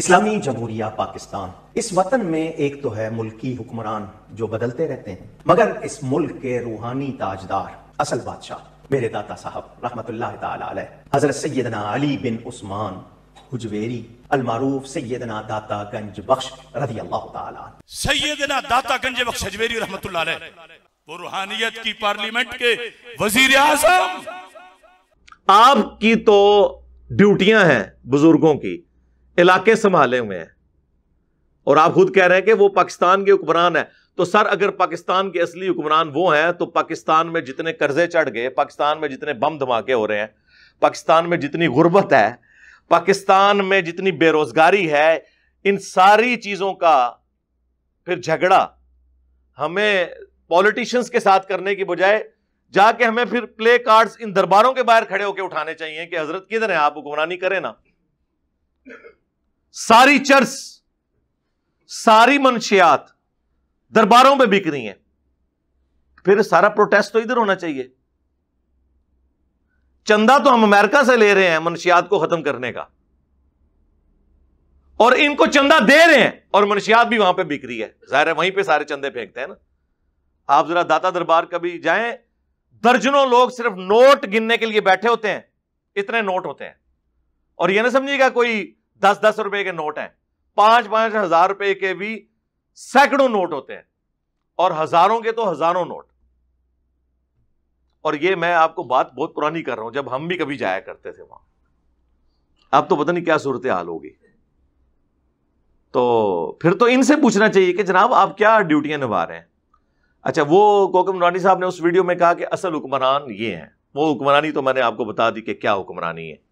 इस्लामी जमहूरिया पाकिस्तान इस वतन में एक तो है मुल्की हुक्मरान जो बदलते रहते हैं मगर इस मुल्क के रूहानी ताजदार असल बादशाह मेरे दाता साहब रहमत हजरत सैदना अली बिन उस्मान हुजवेरी अलमारूफ सैदना दाता गंज बख्श रजी अल्लाह सैदना दाता गंज बख्श हजवेरी रहमत वो रूहानियत की पार्लियामेंट के वजीर आजम आपकी तो ड्यूटियां हैं बुजुर्गों की इलाके संभाले हुए हैं और आप खुद कह रहे हैं कि वो पाकिस्तान के हुक्मरान है तो सर अगर पाकिस्तान के असली हुक्मरान वो हैं तो पाकिस्तान में जितने कर्जे चढ़ गए पाकिस्तान में जितने बम धमाके हो रहे हैं पाकिस्तान में जितनी गुर्बत है पाकिस्तान में जितनी बेरोजगारी है इन सारी चीज़ों का फिर झगड़ा हमें पॉलिटिशियंस के साथ करने की बजाय जाके हमें फिर प्ले कार्ड्स इन दरबारों के बाहर खड़े होकर उठाने चाहिए कि हजरत किधर है आप हुक्मरानी करें ना सारी चर्च सारी मनशियात दरबारों में बिक रही हैं फिर सारा प्रोटेस्ट तो इधर होना चाहिए चंदा तो हम अमेरिका से ले रहे हैं मनशियात को खत्म करने का और इनको चंदा दे रहे हैं और मनशियात भी वहां पे बिक रही है जाहिर है वहीं पे सारे चंदे फेंकते हैं ना आप जरा दाता दरबार कभी जाएं दर्जनों लोग सिर्फ नोट गिनने के लिए बैठे होते हैं इतने नोट होते हैं और यह ना समझिएगा कोई दस दस रुपए के नोट हैं पांच पांच हजार रुपए के भी सैकड़ों नोट होते हैं और हजारों के तो हजारों नोट और ये मैं आपको बात बहुत पुरानी कर रहा हूं जब हम भी कभी जाया करते थे वहां आप तो पता नहीं क्या सूरत हाल होगी तो फिर तो इनसे पूछना चाहिए कि जनाब आप क्या ड्यूटियां निभा रहे हैं अच्छा वो कोकम नोरानी साहब ने उस वीडियो में कहा कि असल हुक्मरान ये हैं वो हुक्मरानी तो मैंने आपको बता दी कि क्या हुक्मरानी है